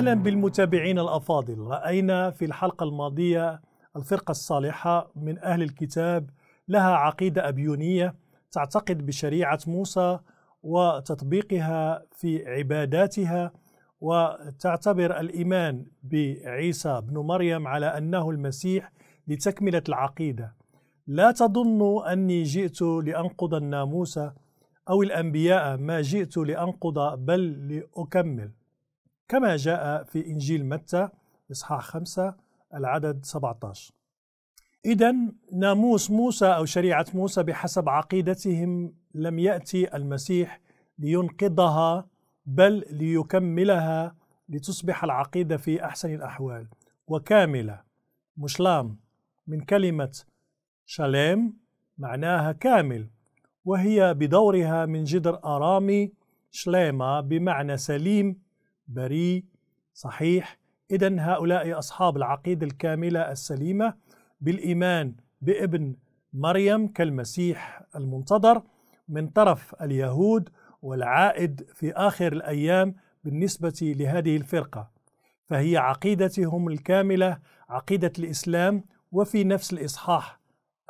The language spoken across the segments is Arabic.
أهلا بالمتابعين الأفاضل رأينا في الحلقة الماضية الفرقة الصالحة من أهل الكتاب لها عقيدة أبيونية تعتقد بشريعة موسى وتطبيقها في عباداتها وتعتبر الإيمان بعيسى بن مريم على أنه المسيح لتكملة العقيدة لا تظنوا أني جئت لأنقض الناموس أو الأنبياء ما جئت لأنقض بل لأكمل كما جاء في إنجيل متى إصحاح 5 العدد 17 إذا ناموس موسى أو شريعة موسى بحسب عقيدتهم لم يأتي المسيح لينقضها بل ليكملها لتصبح العقيدة في أحسن الأحوال وكاملة مشلام من كلمة شلام معناها كامل وهي بدورها من جذر آرامي شليما بمعنى سليم بريء صحيح إذا هؤلاء أصحاب العقيدة الكاملة السليمة بالإيمان بابن مريم كالمسيح المنتظر من طرف اليهود والعائد في آخر الأيام بالنسبة لهذه الفرقة فهي عقيدتهم الكاملة عقيدة الإسلام وفي نفس الإصحاح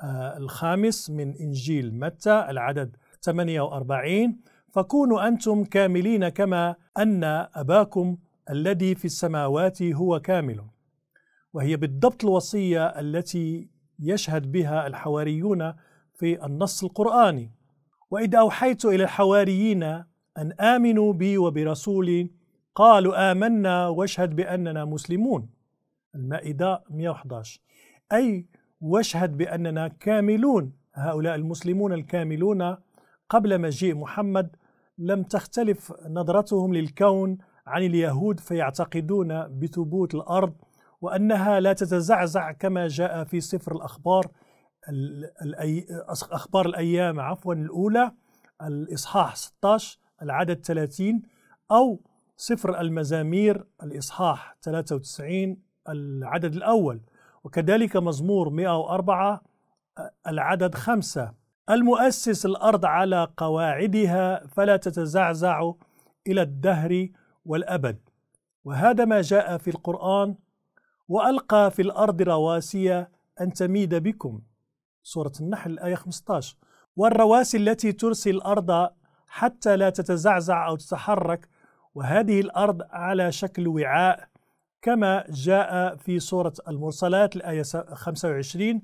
آه، الخامس من إنجيل متى العدد 48 فكونوا انتم كاملين كما ان اباكم الذي في السماوات هو كامل وهي بالضبط الوصيه التي يشهد بها الحواريون في النص القراني واذ اوحيت الى الحواريين ان امنوا بي وبرسولي قالوا امنا واشهد باننا مسلمون المائده 111 اي واشهد باننا كاملون هؤلاء المسلمون الكاملون قبل مجيء محمد لم تختلف نظرتهم للكون عن اليهود فيعتقدون بثبوت الارض وانها لا تتزعزع كما جاء في سفر الاخبار اخبار الايام عفوا الاولى الاصحاح 16 العدد 30 او سفر المزامير الاصحاح 93 العدد الاول وكذلك مزمور 104 العدد 5 المؤسس الأرض على قواعدها فلا تتزعزع إلى الدهر والأبد وهذا ما جاء في القرآن وألقى في الأرض رواسي أن تميد بكم سورة النحل الآية 15 والرواسي التي ترسي الأرض حتى لا تتزعزع أو تتحرك وهذه الأرض على شكل وعاء كما جاء في سورة المرسلات الآية 25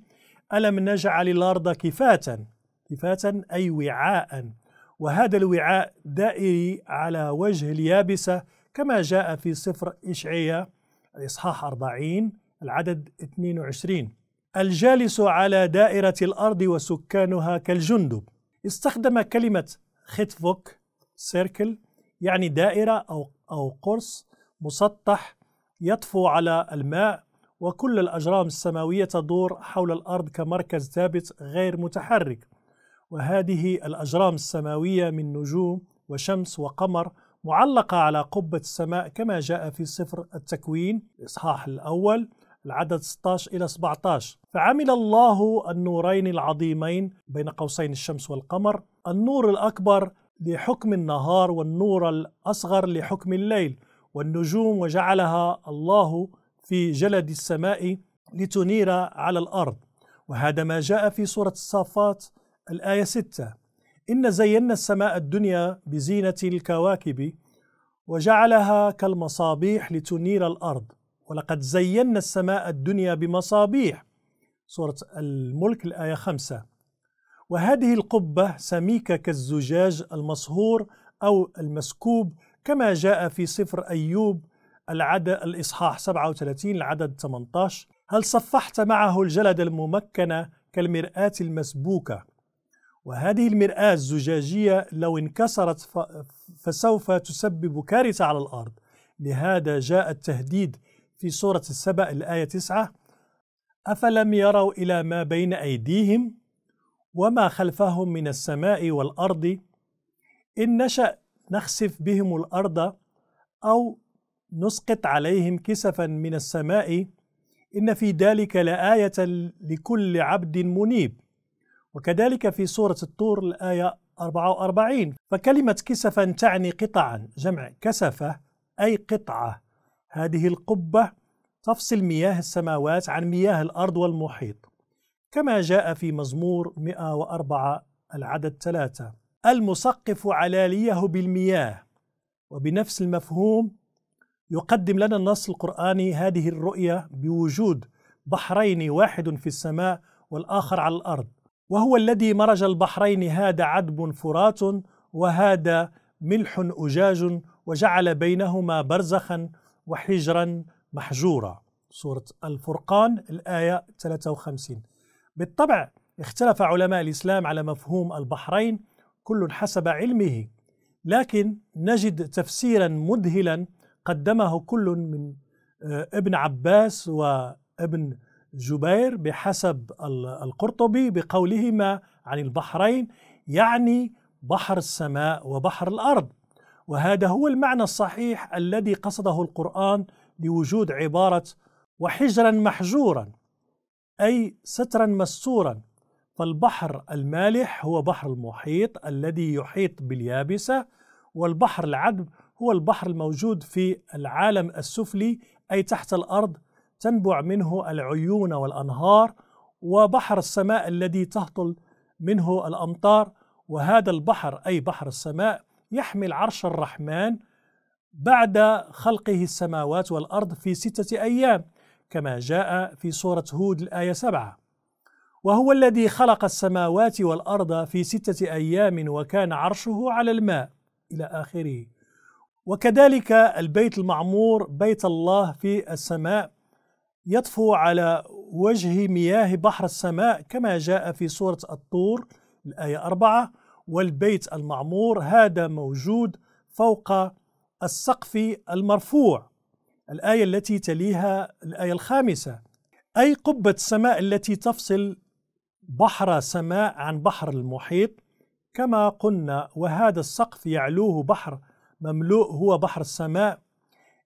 ألم نجعل الأرض كفاتاً التفاتا أي وعاء وهذا الوعاء دائري على وجه اليابسة كما جاء في سفر إشعية الإصحاح 40 العدد 22 الجالس على دائرة الأرض وسكانها كالجندب استخدم كلمة ختفوك سيركل يعني دائرة أو, أو قرص مسطح يطفو على الماء وكل الأجرام السماوية تدور حول الأرض كمركز ثابت غير متحرك وهذه الأجرام السماوية من نجوم وشمس وقمر معلقة على قبة السماء كما جاء في سفر التكوين الإصحاح الأول العدد 16 إلى 17 فعمل الله النورين العظيمين بين قوسين الشمس والقمر النور الأكبر لحكم النهار والنور الأصغر لحكم الليل والنجوم وجعلها الله في جلد السماء لتنير على الأرض وهذا ما جاء في سورة الصافات الآية 6 إن زينا السماء الدنيا بزينة الكواكب وجعلها كالمصابيح لتنير الأرض ولقد زينا السماء الدنيا بمصابيح سورة الملك الآية 5 وهذه القبة سميكة كالزجاج المصهور أو المسكوب كما جاء في سفر أيوب العدد الإصحاح 37 العدد 18 هل صفحت معه الجلد الممكنة كالمرآة المسبوكة وهذه المرآة الزجاجية لو انكسرت فسوف تسبب كارثة على الأرض لهذا جاء التهديد في سورة السبأ الآية 9 أفلم يروا إلى ما بين أيديهم وما خلفهم من السماء والأرض إن نشأ نخسف بهم الأرض أو نسقط عليهم كسفا من السماء إن في ذلك لآية لكل عبد منيب وكذلك في سورة الطور الآية 44 فكلمة كسفا تعني قطعا جمع كسفة أي قطعة هذه القبة تفصل مياه السماوات عن مياه الأرض والمحيط كما جاء في مزمور 104 العدد 3 المسقف علاليه بالمياه وبنفس المفهوم يقدم لنا النص القرآني هذه الرؤية بوجود بحرين واحد في السماء والآخر على الأرض وهو الذي مرج البحرين هذا عذب فرات وهذا ملح أجاج وجعل بينهما برزخا وحجرا محجورا سورة الفرقان الآية 53 بالطبع اختلف علماء الإسلام على مفهوم البحرين كل حسب علمه لكن نجد تفسيرا مذهلا قدمه كل من آه، ابن عباس وابن جبير بحسب القرطبي بقولهما عن البحرين يعني بحر السماء وبحر الارض وهذا هو المعنى الصحيح الذي قصده القران لوجود عباره وحجرا محجورا اي سترا مستورا فالبحر المالح هو بحر المحيط الذي يحيط باليابسه والبحر العذب هو البحر الموجود في العالم السفلي اي تحت الارض تنبع منه العيون والأنهار وبحر السماء الذي تهطل منه الأمطار وهذا البحر أي بحر السماء يحمل عرش الرحمن بعد خلقه السماوات والأرض في ستة أيام كما جاء في سورة هود الآية سبعة وهو الذي خلق السماوات والأرض في ستة أيام وكان عرشه على الماء إلى آخره وكذلك البيت المعمور بيت الله في السماء يطفو على وجه مياه بحر السماء كما جاء في سورة الطور الآية أربعة والبيت المعمور هذا موجود فوق السقف المرفوع الآية التي تليها الآية الخامسة أي قبة السماء التي تفصل بحر سماء عن بحر المحيط كما قلنا وهذا السقف يعلوه بحر مملوء هو بحر السماء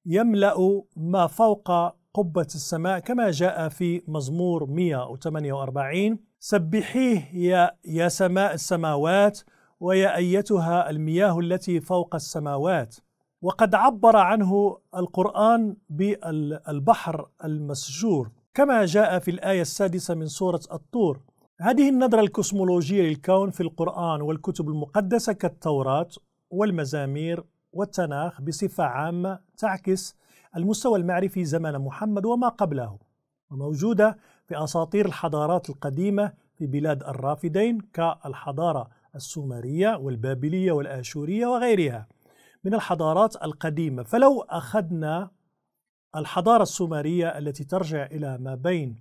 يملأ ما فوق قبة السماء كما جاء في مزمور 148 سبحيه يا, يا سماء السماوات ويا أيتها المياه التي فوق السماوات وقد عبر عنه القرآن بالبحر المسجور كما جاء في الآية السادسة من سورة الطور هذه النظرة الكوسمولوجية للكون في القرآن والكتب المقدسة كالتوراة والمزامير والتناخ بصفة عامة تعكس المستوى المعرفي زمن محمد وما قبله وموجودة في أساطير الحضارات القديمة في بلاد الرافدين كالحضارة السومرية والبابلية والآشورية وغيرها من الحضارات القديمة فلو أخذنا الحضارة السومرية التي ترجع إلى ما بين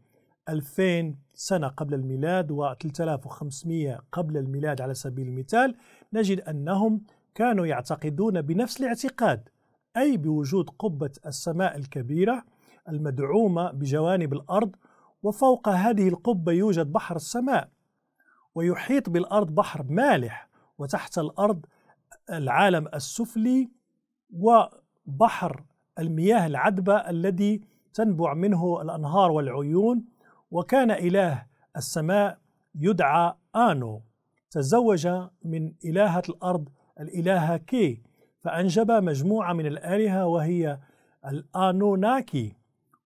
2000 سنة قبل الميلاد و 3500 قبل الميلاد على سبيل المثال نجد أنهم كانوا يعتقدون بنفس الاعتقاد أي بوجود قبة السماء الكبيرة المدعومة بجوانب الأرض وفوق هذه القبة يوجد بحر السماء ويحيط بالأرض بحر مالح وتحت الأرض العالم السفلي وبحر المياه العذبة الذي تنبع منه الأنهار والعيون وكان إله السماء يدعى آنو تزوج من إلهة الأرض الإلهة كي فأنجب مجموعة من الآلهة وهي الآنوناكي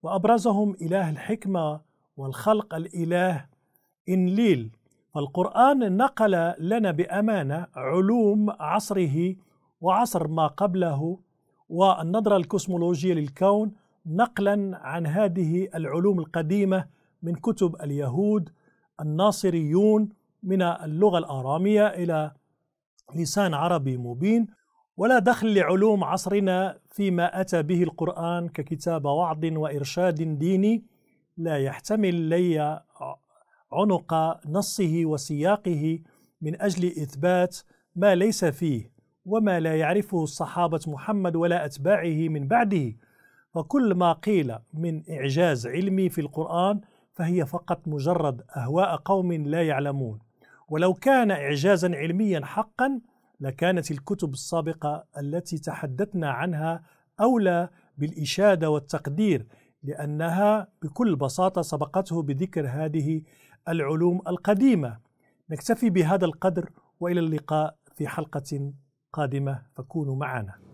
وأبرزهم إله الحكمة والخلق الإله إنليل فالقرآن نقل لنا بأمانة علوم عصره وعصر ما قبله والنظرة الكوسمولوجية للكون نقلا عن هذه العلوم القديمة من كتب اليهود الناصريون من اللغة الآرامية إلى لسان عربي مبين ولا دخل لعلوم عصرنا فيما اتى به القران ككتاب وعظ وارشاد ديني لا يحتمل لي عنق نصه وسياقه من اجل اثبات ما ليس فيه وما لا يعرفه الصحابه محمد ولا اتباعه من بعده فكل ما قيل من اعجاز علمي في القران فهي فقط مجرد اهواء قوم لا يعلمون ولو كان اعجازا علميا حقا لكانت الكتب السابقة التي تحدثنا عنها أولى بالإشادة والتقدير لأنها بكل بساطة سبقته بذكر هذه العلوم القديمة نكتفي بهذا القدر وإلى اللقاء في حلقة قادمة فكونوا معنا